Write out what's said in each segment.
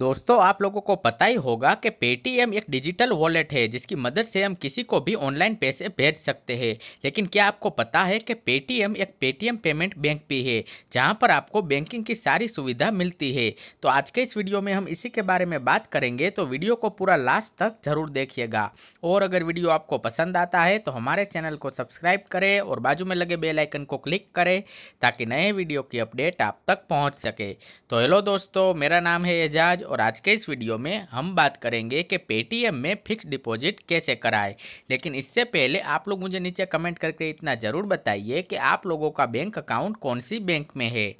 दोस्तों आप लोगों को पता ही होगा कि पेटीएम एक डिजिटल वॉलेट है जिसकी मदद से हम किसी को भी ऑनलाइन पैसे भेज सकते हैं लेकिन क्या आपको पता है कि पेटीएम एक पेटीएम पेमेंट बैंक भी है जहां पर आपको बैंकिंग की सारी सुविधा मिलती है तो आज के इस वीडियो में हम इसी के बारे में बात करेंगे तो वीडियो को पूरा लास्ट तक ज़रूर देखिएगा और अगर वीडियो आपको पसंद आता है तो हमारे चैनल को सब्सक्राइब करें और बाजू में लगे बेलाइकन को क्लिक करें ताकि नए वीडियो की अपडेट आप तक पहुँच सके तो हेलो दोस्तों मेरा नाम है एजाज और आज के इस वीडियो में हम बात करेंगे कि पेटीएम में फिक्स डिपॉजिट कैसे कराएं लेकिन इससे पहले आप लोग मुझे नीचे कमेंट करके इतना ज़रूर बताइए कि आप लोगों का बैंक अकाउंट कौन सी बैंक में है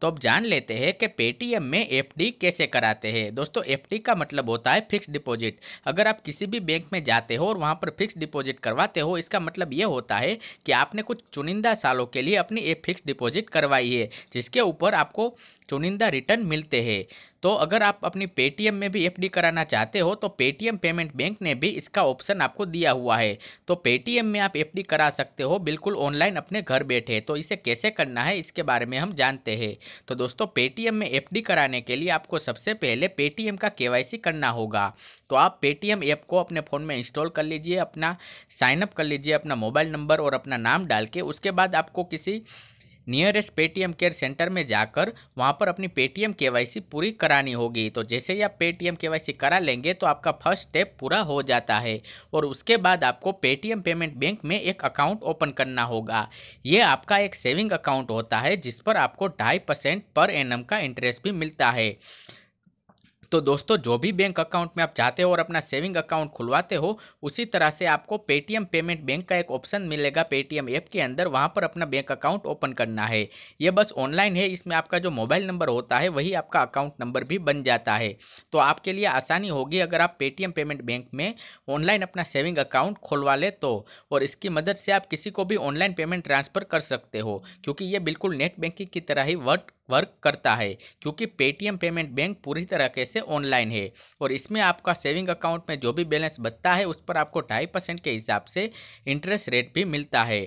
तो अब जान लेते हैं कि पेटीएम में एफडी कैसे कराते हैं दोस्तों एफडी का मतलब होता है फिक्स डिपॉजिट अगर आप किसी भी बैंक में जाते हो और वहाँ पर फिक्स डिपॉजिट करवाते हो इसका मतलब ये होता है कि आपने कुछ चुनिंदा सालों के लिए अपनी एक फिक्स डिपॉजिट करवाई है जिसके ऊपर आपको चुनिंदा रिटर्न मिलते हैं तो अगर आप अपनी पेटीएम में भी एफडी कराना चाहते हो तो पेटीएम पेमेंट बैंक ने भी इसका ऑप्शन आपको दिया हुआ है तो पेटीएम में आप एफडी करा सकते हो बिल्कुल ऑनलाइन अपने घर बैठे तो इसे कैसे करना है इसके बारे में हम जानते हैं तो दोस्तों पेटीएम में एफडी कराने के लिए आपको सबसे पहले पेटीएम का के करना होगा तो आप पेटीएम ऐप को अपने फ़ोन में इंस्टॉल कर लीजिए अपना साइनअप कर लीजिए अपना मोबाइल नंबर और अपना नाम डाल के उसके बाद आपको किसी नियरेस्ट पेटीएम केयर सेंटर में जाकर वहाँ पर अपनी पेटीएम के पूरी करानी होगी तो जैसे ही आप पेटीएम के करा लेंगे तो आपका फर्स्ट स्टेप पूरा हो जाता है और उसके बाद आपको पेटीएम पेमेंट बैंक में एक अकाउंट ओपन करना होगा ये आपका एक सेविंग अकाउंट होता है जिस पर आपको ढाई परसेंट पर एन का इंटरेस्ट भी मिलता है तो दोस्तों जो भी बैंक अकाउंट में आप जाते हो और अपना सेविंग अकाउंट खुलवाते हो उसी तरह से आपको पेटीएम पेमेंट बैंक का एक ऑप्शन मिलेगा पेटीएम ऐप के अंदर वहां पर अपना बैंक अकाउंट ओपन करना है ये बस ऑनलाइन है इसमें आपका जो मोबाइल नंबर होता है वही आपका अकाउंट नंबर भी बन जाता है तो आपके लिए आसानी होगी अगर आप पेटीएम पेमेंट बैंक में ऑनलाइन अपना सेविंग अकाउंट खुलवा ले तो और इसकी मदद से आप किसी को भी ऑनलाइन पेमेंट ट्रांसफ़र कर सकते हो क्योंकि ये बिल्कुल नेट बैंकिंग की तरह ही वर्क वर्क करता है क्योंकि पेटीएम पेमेंट बैंक पूरी तरह से ऑनलाइन है और इसमें आपका सेविंग अकाउंट में जो भी बैलेंस बचता है उस पर आपको ढाई परसेंट के हिसाब से इंटरेस्ट रेट भी मिलता है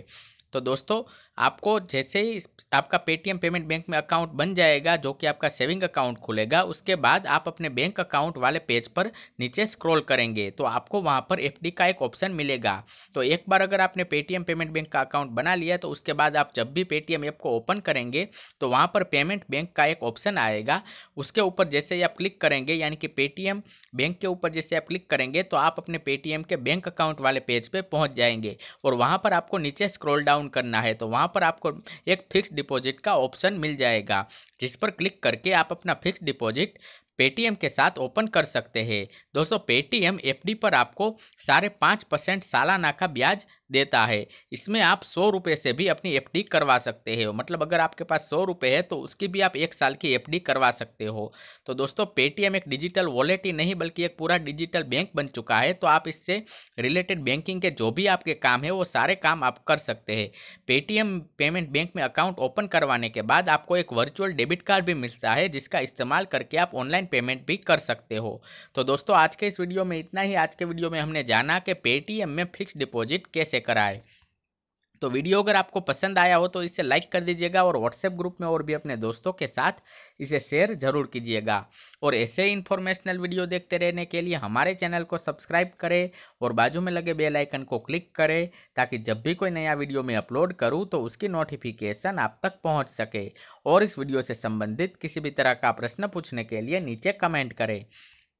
तो दोस्तों आपको जैसे ही आपका पेटीएम पेमेंट बैंक में अकाउंट बन जाएगा जो कि आपका सेविंग अकाउंट खुलेगा उसके बाद आप अपने बैंक अकाउंट वाले पेज पर नीचे स्क्रॉल करेंगे तो आपको वहां पर एफडी का एक ऑप्शन मिलेगा तो एक बार अगर आपने पेटीएम पेमेंट बैंक का अकाउंट बना लिया तो उसके बाद आप जब भी पेटीएम ऐप को ओपन करेंगे तो वहाँ पर पेमेंट बैंक का एक ऑप्शन आएगा उसके ऊपर जैसे ही आप क्लिक करेंगे यानी कि पेटीएम बैंक के ऊपर जैसे आप क्लिक करेंगे तो आप अपने पेटीएम के बैंक अकाउंट वाले पेज पर पहुँच जाएंगे और वहाँ पर आपको नीचे स्क्रोल डाउन डाउन करना है तो वहाँ पर आपको एक फिक्स डिपॉजिट का ऑप्शन मिल जाएगा जिस पर क्लिक करके आप अपना फिक्स डिपॉजिट पेटीएम के साथ ओपन कर सकते हैं दोस्तों पेटीएम एफडी पर आपको साढ़े पाँच परसेंट सालाना का ब्याज देता है इसमें आप सौ रुपये से भी अपनी एफ करवा सकते हो मतलब अगर आपके पास सौ रुपये है तो उसकी भी आप एक साल की एफ करवा सकते हो तो दोस्तों पेटीएम एक डिजिटल वॉलेट ही नहीं बल्कि एक पूरा डिजिटल बैंक बन चुका है तो आप इससे रिलेटेड बैंकिंग के जो भी आपके काम है वो सारे काम आप कर सकते हैं पेटीएम पेमेंट बैंक में अकाउंट ओपन करवाने के बाद आपको एक वर्चुअल डेबिट कार्ड भी मिलता है जिसका इस्तेमाल करके आप ऑनलाइन पेमेंट भी कर सकते हो तो दोस्तों आज के इस वीडियो में इतना ही आज के वीडियो में हमने जाना कि पेटीएम में फिक्स डिपॉजिट कैसे कैसे कराए तो वीडियो अगर आपको पसंद आया हो तो इसे लाइक कर दीजिएगा और व्हाट्सएप ग्रुप में और भी अपने दोस्तों के साथ इसे शेयर जरूर कीजिएगा और ऐसे इन्फॉर्मेशनल वीडियो देखते रहने के लिए हमारे चैनल को सब्सक्राइब करें और बाजू में लगे बेल आइकन को क्लिक करें ताकि जब भी कोई नया वीडियो मैं अपलोड करूँ तो उसकी नोटिफिकेशन आप तक पहुँच सके और इस वीडियो से संबंधित किसी भी तरह का प्रश्न पूछने के लिए नीचे कमेंट करें